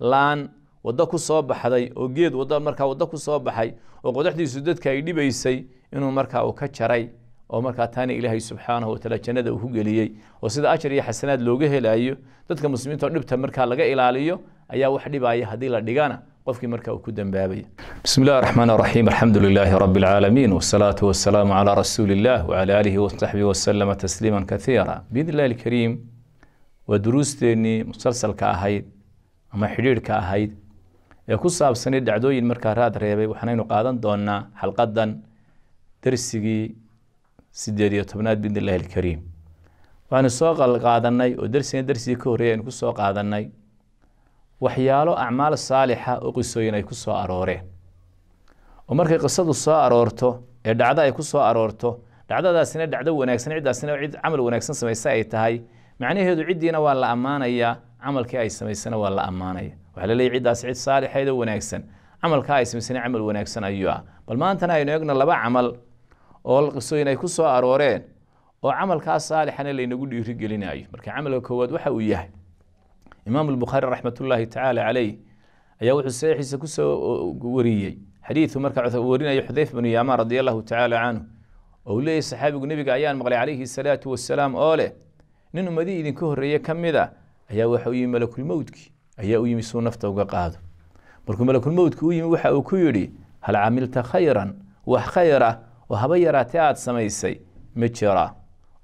laan wado ku soo baxday oo geed wad markaa wado ku baxay oo qodaxdiisu dadka ay dhibaysay inuu markaa uu ka jaray oo markaa taana ilaahay subxaanahu wataala jannada uu ku geliyey oo sida ajar iyo xasanaad looga helayo dadka muslimiinta oo dhibta markaa laga ilaaliyo ayaa wax dhibaya haddii la dhigana qofkii markaa uu ku dambaabaya bismi illahi raxmaan raxiim alxamdu lilaahi rabi alcaalamiin wasalaatu wasalaamu calaa rasuuli illah wacala wasaxbihi wasalama tasliima kaiira biidn illahi alkariim waa duruusteenii musalsalka ahayd ama xidhiirhka ahayd ee ku saabsanay dhacdooyin markaa raad reebay waxaanaynu qaadan doonaa xalqadan darsigii sideed iyo tobnaad biidn illahi alkariim waanu soo qaadanay oo darsigana darsigii ka horreeyay aynu ku soo qaadanay waxyaalo acmaal saalixa oo qisooyin ay ku soo arooreen oo markay qisadu soo aroorto ee dhacdo ay ku soo aroorto dhacdadaasina dhacdo wanaagsan ciddaasina cid camal wanaagsan samayse ay tahay macnaheedu ciddiina waa la ammaanayaa camalkii ay samaysana waa la ammaanaya waxaa laleeya ciddaas cid saalixeedo wanaagsan camalkaa ay samaysana camal wanaagsan ayuu ah bal maantana aynu eegno laba camal oo qisooyin ay ku soo arooreen oo camalkaa saalixana laynagu dhiirigelinayo marka camalka koowaad waxa uu yahay imaam albukhaari raxmatullaahi tacaala caleyh ayaa wuxuu saxiixiisa kusoo wariyey xadiidu markaa warinaya xudayf binu yaamaan radi allahu tacaala canhu oo uu leeyahy saxaabigu nebiga ayaan maqlay calayhi salaatu wasalaam oo leh nin ummadii idinka horreeye ka mid a ah ayaa waxa u yimi malakulmowdki ayaa u yimi suu nafta uga qaado markuu malakulmowdki u yimi waxa uu ku yidhi hal camilta khayran wax khayr ah oo haba yaraatee aada samaysay ma jiraa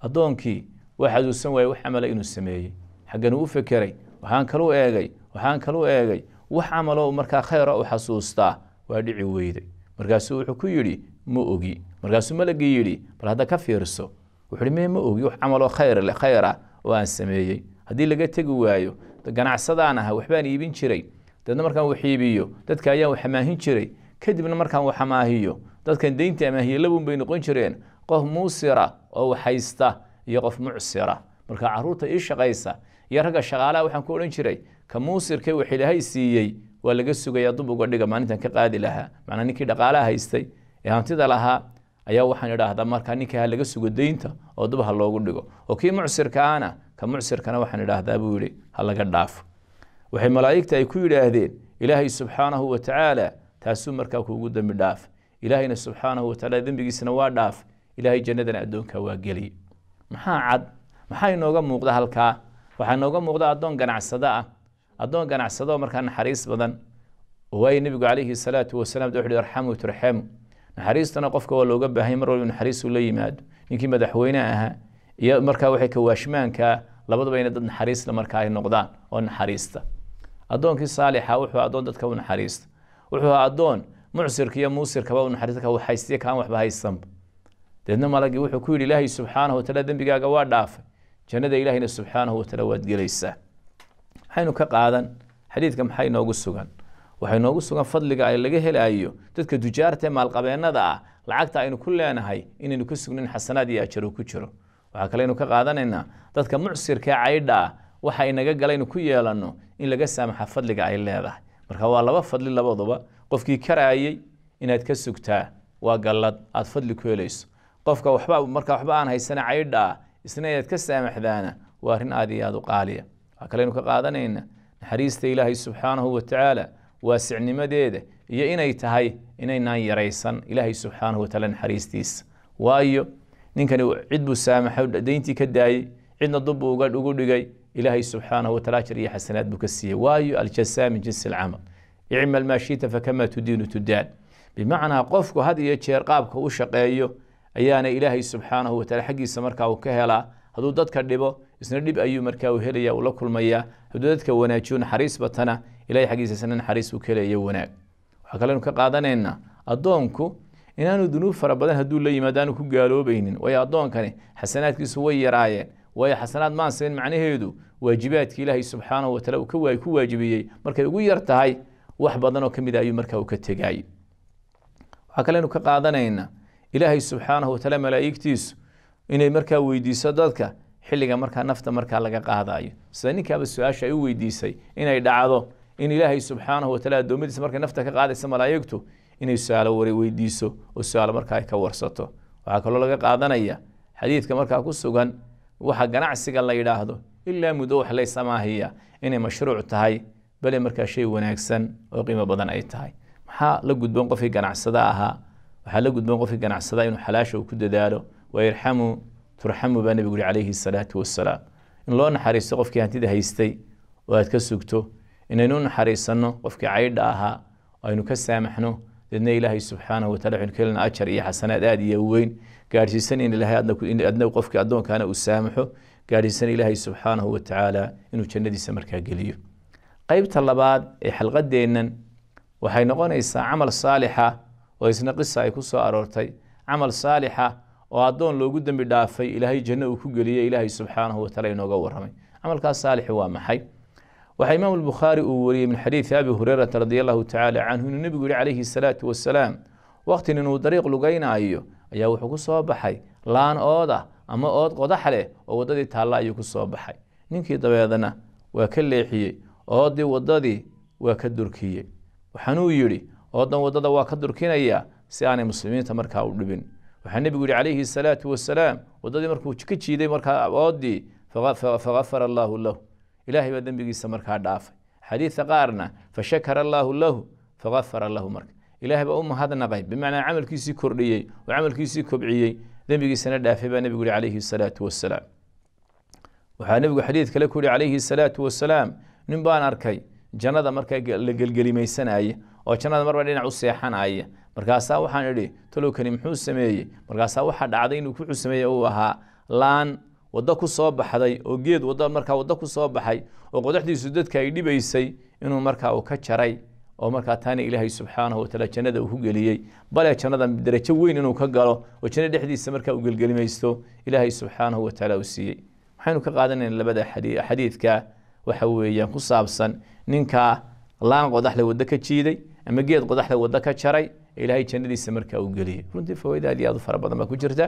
addoonkii waxaad uusan waayey wax camala inuu sameeyey xagganuu u fekeray waxaan kalu eegay waxaan kalu eegay wax camalo markaa khayra ah u xasuustaa waa dhici weyday markaasuu wuxuu ku yidhi ma ogi markaasuu malagii yidhi bal hadda ka fiirso wuxuuhi me ma ogi wax camaloo khayr leh khayr ah oo aan sameeyey haddii laga tegi waayo ganacsadaan ahaa waxbaan iibin jiray dadna markaan wax iibiyo dadka ayaan wax amaahin jiray kadibna markaan wax amaahiyo dadkan deynta amaahiye labun bay noqon jireen qof muusira oo wax haysta iyo qof mucsira marka caruurta ii shaqaysa iyo ragga shaqaalaha waxaan ku odhan jiray ka muusirkee wax ilaahay siiyey waa laga sugayaa dub uga dhiga maalintan ka qaadi lahaa macnaa ninkii dhaqaalaha haystay ee hantida lahaa ayaa waxaan idhaahdaa markaa ninkaa laga sugo deynta oo dub ha loogu dhigo oo kii mucsirkaana كمعسر كان وحن الله ذا بولي هلا قد ضعف وحي ملايك تايكو الهدين إلهي سبحانه وتعالى تاسو مركاك وجود من ضعف إلهي سبحانه وتعالى ذنب سنوات ضعف إلهي جنة أدون كوا قلي ما عاد ما حي نوغا موغدا هلكا وحي نوغا موغدا أدون قنع الصداء أدون قنع الصداء مركان حريص بدن وهي النبي عليه الصلاة والسلام دوحي يرحم وترحم حريص تنقفك ولو قبها يمر ولو حريص ولا يماد يمكن مدحوينها يا مركا وحيك واشمانك labaduba inay dad naxariisla markaa ay noqdaan oo naxariista addoonkii saalixa wuxuu addoon dadka u naxariista wuxuu addoon mucsirka iyo muusirkaba u naxariista ka waxaystiya kaan waxba haysanba deedna malagii wuxuu ku yidhi ilaahay subxaanahu wataala dembigaaga waa dhaafay jannada ilaahayna subxaanahu wataala waad gelaysaa maxaynu ka qaadan xadiidka maxaa inoogu sugan waxay noogu sugan fadliga ay laga helayo dadka dujaarta ee maalqabeennada ah lacagta aynu ku leenahay inaynu ku sugnin xasanaad iyo ajaro ku jiro waxaa kaleynu ka qaadanaynaa dadka mucsirka caydha ah waxa inaga galaynu ku yeelanno in laga saamaxa fadliga ay leedahay marka waa laba fadli labaduba qofkii karaayey inaad ka sugtaa waa gallad aad fadli ku helayso qofka waxba marka waxba aan haysana caydha ah isna inaad ka saamaxdaana waa arrin aad iyo aad u qaaliya waxaa kaleynu ka qaadanaynaa naxariista ilaahay subxaanahu watacaala waasicnimadeeda iyo inay tahay inaynaan yaraysan ilaahay subxaanahu watacaala naxariistiisa waayo ninkani cid buu saamaxay dayntii ka daayey cidna dub buu ugu dhigay ilaahay subxaanahu wataala jir iyo xasanaad buu ka siiyey waayo aljasaa min jinsi alcamal icmal maa shita tudiinu tudaan bimacnaa qofku had iyo jeer qaabka u shaqeeyo ayaana ilaahay subxaanahu wataala xaggiisa markaa uu ka helaa hadduu dadka dhibo isna dhib ayuu markaa helaya uu la kulmayaa hadduu dadka wanaajiyo naxariis batana ilahay xaggiisa isna naxariis uu ka wanaag waxaa kalenu ka qaadanaynaa addoonku inaanu dunuub fara badan hadduu la yimaado aanu ku gaaloobaynin waayo addoonkani xasanaadkiisu way yaraayeen waayo xasanaad maan siin macnaheedu waajibaadki ilaahay subxaanahu wa uu ku waajibiyey markay ugu yar tahay wax badan ka mid a ayuu markaa u ka tegay waxaa kaleynu ka qaadanaynaa ilaahay subxaanahu wataala malaa'igtiisu inay markaa weydiiso dadka xilliga markaa nafta markaa laga qaadayo sida ninkaaba su-aasha ay u weydiisay inay dhacdo in ilaahay subxaanahu watacala addoommadiisa markay nafta ka qaadaysa malaa'igtu inay su-aalo wari weydiiso oo su-aalo markaa ay ka warsato waxaa kaloo laga qaadanaya xadiidka markaa ku sugan waxa ganacsiga la yidhaahdo ilaa muddo wax laysamaahiya inay mashruuc tahay bale markaa shay wanaagsan oo qiimo badan ay tahay maxaa la gudboon qofkii ganacsada ahaa waxaa la gudboon qofkii ganacsada inuu xalaasha uu ku dadaalo wayarxamu turxamu baa nebigu yuri calayhi salaatu wassalaam in loo naxariisto qofkii hantida haystay oo aad ka sugto inaynu naxariisanno qofkii caydha ahaa aynu ka saamaxno deedna ilaahay subxaanahu wataala waxaynu ka helna ajar iyo xasanaad aada iyo weyn gaadhsiisan in ilaahay adna qofkii addoonkana uu saamaxo gaadhsiisan ilaahay subxaanahu watacaala inuu jannadiisa markaa geliyo qaybta labaad ee xalqadeennan waxay noqonaysaa camal saalixa oo isna qisa ay ku soo aroortay camal saalixa oo addoon loogu dembi dhaafay ilaahay janno uu ku geliyey ilaahay subxaanahu wataala inooga warramay camalkaas saalixu waa maxay waxaa imaam albukhaari uu wariyey min xadiidi abi hurayrata radi allahu tacaala canhu inuu nebigu yihi calayhi salaatu wasalaam wakhtin inuu dariiq lugaynaayo ayaa wuxuu ku soo baxay laan ood ah ama ood qodax leh oo waddadii taalla ayuu ku soo baxay ninkii dabeedana waa ka leexiyey ooddii waddadii waa ka durkiyey waxaanuu yidhi ooddan waddada waa ka durkinayaa si aanay muslimiinta markaa u dhibin waxaa nebigu yihi calayhi salaatu wasalaam waddadii markuu ka jiiday markaa oodii fagafara allaahu lahu ilaahay baa dembigiisa markaa dhaafay xadiidka qaarna fashakara allaahu lahu fakafara lahu marka ilaahay baa u mahadnaqay bimacnaa camalkiisii kordhiyey oo camalkiisii kobciyey dembigiisana dhaafay baa nebigu yihi calayhi salaatu wasalaam waxaa nebigu xadiid kale ku yihi calayhi salaatu wasalaam nin baan arkay jannada markaa la gelgelimaysanaya oo jannada marba dhinac u seexanaya markaasaa waxaan idhi talowkani muxuu sameeyey markaasaa waxaa dhacday inuu ku xusameeye uu ahaa laan wado kusoo baxday oo geed wada markaa wado ku soo baxay oo qodaxdiisu dadka ay dhibaysay inuu markaa uu ka jaray oo markaa taana ilaahay subxaanahu wataala jannada uu ku geliyey bale jannada darajo weyn inuu ka galo oo janno dhexdiisa markaa uu gelgelimaysto ilaahay subxaanahu wataala uu siiyey waxaynu ka qaadanayna labada xadiidka waxa weeyaan ku saabsan ninkaa laan qodaxle waddo ka jiiday ama geed qodaxle waddo ka jaray ilaahay jannadiisa markaa uu geliyey runtii fawaaid aad iyo aad u fara badan baa ku jirta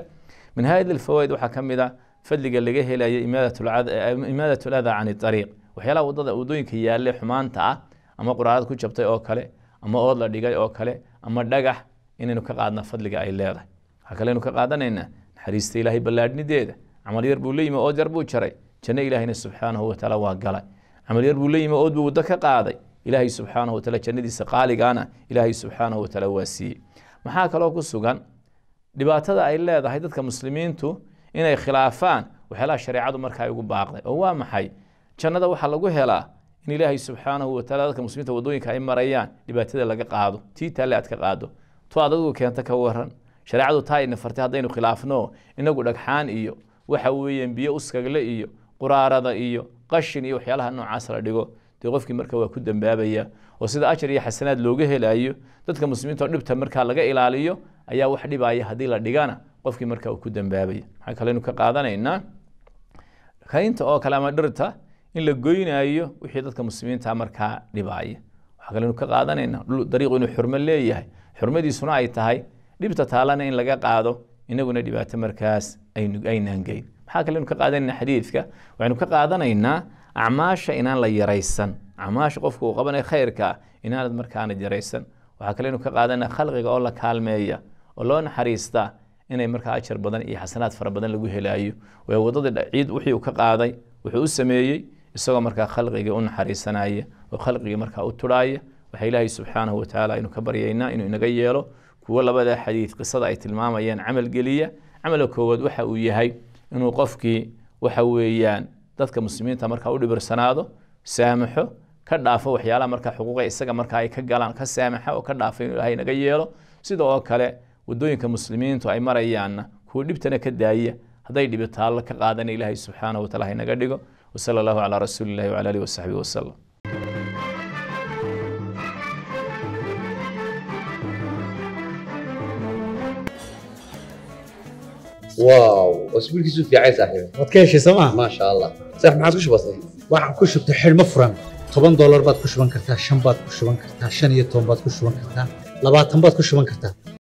min haadi alfawaaid waxaa ka mid a ah, fadliga laga helayo imaadat uladaa can ariiq waxyaalaha wadada wadooyinka yaale xumaanta ah ama quraarad ku jabtay oo kale ama ood la dhigay oo kale ama dhagax inaynu ka qaadna fadliga ay leedahay waxaa kaleynu ka qaadanaynaa naxariista ilaahay ballaadhnideeda camal yar buu la yimi ood yar buu jaray janno ilaahayna subxaanahu watacaala waa galay camal yar buu la yimi ood buu waddo ka qaaday ilaahay subxaanahu wataala jannadiisa qaaligaana ilaahay subxaanahu watacaala waa siiyey maxaa kaloo ku sugan dhibaatada ay leedahay dadka muslimiintu inay khilaafaan waxyaalaha shareecadu markaa igu baaqday oo waa maxay jannada waxaa lagu helaa in ilaahay subxaanahu watacala dadka muslimiinta wadooyinka ay marayaan dhibaatada laga qaado tii taale aad ka qaado tu adagu keenta ka waran shareecadu taa ina fartay haddaynu khilaafno inagu dhagxaan iyo waxa weeyaan biyo uskagle iyo quraarada iyo qashin iyo waxyaalaha noocaas la dhigo dee qofkii marka waa ku dambaabaya oo sida ajar iyo xasanaad looga helayo dadka muslimiinta oo dhibta markaa laga ilaaliyo ayaa wax dhibaya haddii la dhigana qofkii marka uu ku dambaabaya maxaa kaleynu ka qaadanaynaa kaynta oo kale ama dhirta in la goynaayo wixii dadka muslimiinta markaa dhibaaya waxaa kaleynu ka qaadanaynaa dariiqu inuu xurmo leeyahay xurmadiisuna ay tahay dhibta taalana in laga qaado inaguna dhibaato markaas aynaan geyn maxaa kaleynu ka qaadanayna xadiidka waxaynu ka qaadanaynaa acmaasha inaan la yaraysan acmaasha qofka uu qabanaya khayrkaa inaanad markaana yaraysan waxaa kaleynu ka qaadanaa khalqiga oo la kaalmeeya oo loo naxariistaa inay markaa ajar badan iyo xasanaad fara badan lagu helaayo waayo waddadii ciid wixii uu ka qaaday wuxuu u sameeyey isagoo markaa khalqigii u naxariisanaya oo khalqigii markaa u tudhaaya waxaa ilaahay subxaanahu watacaala aynu ka baryaynaa inuu inaga yeelo kuwo labada xadiid qisada ay tilmaamayaan camal geliya camalka koowaad waxa uu yahay inuu qofkii waxa weeyaan dadka muslimiinta markaa u dhibirsanaado saamaxo ka dhaafo waxyaalaha markaa xuquuqa isaga markaa ay ka galaan ka saamaxa oo ka dhaafa inuu ilaahay inaga yeelo sida kale wadooyinka muslimiintu ay marayaanna kuwa dhibtana ka daaya hadday dhibi ka qaadana ilaahay subxaanahu wataala haynaga dhigo wasala allahu calaa rasuuli wacala alihi wasaxbihi wasalam واو اسبوع كيسو في عايز صاحبي ما تكيش سما ما شاء الله صح معك waxaan ku shubtay xilmo furan toban doolar baad ku shuban kartaa shan baad ku shuban kartaa shan iyo toban baad ku shuban kartaa labaatan baad ku shuban kartaa